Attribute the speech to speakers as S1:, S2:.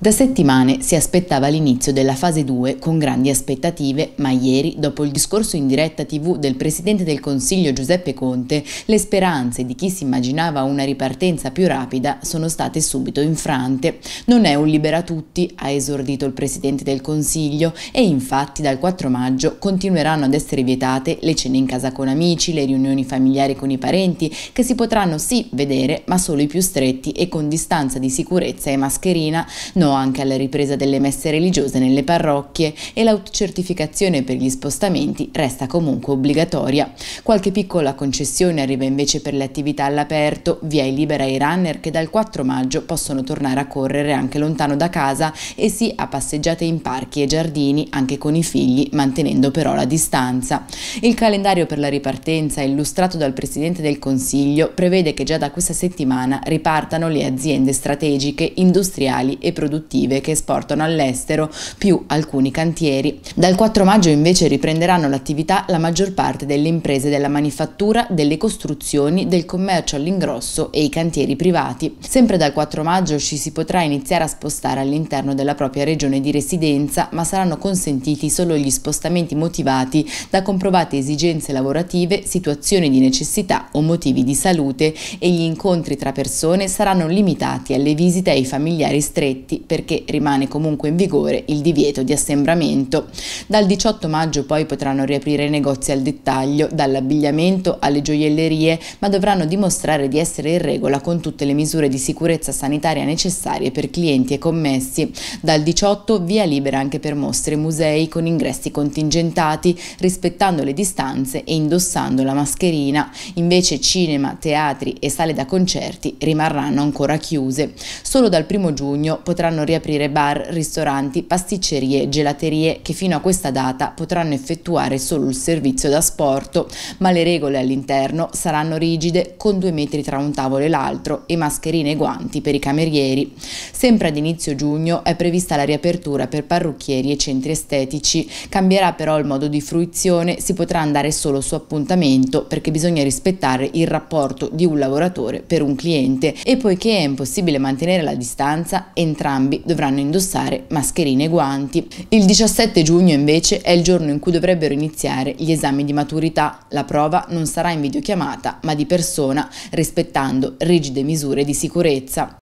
S1: Da settimane si aspettava l'inizio della fase 2 con grandi aspettative, ma ieri, dopo il discorso in diretta tv del Presidente del Consiglio Giuseppe Conte, le speranze di chi si immaginava una ripartenza più rapida sono state subito infrante. Non è un libera tutti, ha esordito il Presidente del Consiglio, e infatti dal 4 maggio continueranno ad essere vietate le cene in casa con amici, le riunioni familiari con i parenti, che si potranno sì vedere, ma solo i più stretti e con distanza di sicurezza e mascherina, non Tornò anche alla ripresa delle messe religiose nelle parrocchie e l'autocertificazione per gli spostamenti resta comunque obbligatoria. Qualche piccola concessione arriva invece per le attività all'aperto, via è libera ai runner che dal 4 maggio possono tornare a correre anche lontano da casa e sì a passeggiate in parchi e giardini anche con i figli, mantenendo però la distanza. Il calendario per la ripartenza, illustrato dal Presidente del Consiglio, prevede che già da questa settimana ripartano le aziende strategiche, industriali e produttive produttive che esportano all'estero più alcuni cantieri. Dal 4 maggio invece riprenderanno l'attività la maggior parte delle imprese della manifattura, delle costruzioni, del commercio all'ingrosso e i cantieri privati. Sempre dal 4 maggio ci si potrà iniziare a spostare all'interno della propria regione di residenza, ma saranno consentiti solo gli spostamenti motivati da comprovate esigenze lavorative, situazioni di necessità o motivi di salute e gli incontri tra persone saranno limitati alle visite ai familiari stretti perché rimane comunque in vigore il divieto di assembramento. Dal 18 maggio poi potranno riaprire i negozi al dettaglio, dall'abbigliamento alle gioiellerie, ma dovranno dimostrare di essere in regola con tutte le misure di sicurezza sanitaria necessarie per clienti e commessi. Dal 18 via libera anche per mostre e musei con ingressi contingentati, rispettando le distanze e indossando la mascherina. Invece cinema, teatri e sale da concerti rimarranno ancora chiuse. Solo dal 1 giugno potranno potranno riaprire bar, ristoranti, pasticcerie, gelaterie che fino a questa data potranno effettuare solo il servizio da sport, ma le regole all'interno saranno rigide con due metri tra un tavolo e l'altro e mascherine e guanti per i camerieri. Sempre ad inizio giugno è prevista la riapertura per parrucchieri e centri estetici. Cambierà però il modo di fruizione, si potrà andare solo su appuntamento perché bisogna rispettare il rapporto di un lavoratore per un cliente e poiché è impossibile mantenere la distanza, entrambi entrambi dovranno indossare mascherine e guanti. Il 17 giugno invece è il giorno in cui dovrebbero iniziare gli esami di maturità. La prova non sarà in videochiamata ma di persona rispettando rigide misure di sicurezza.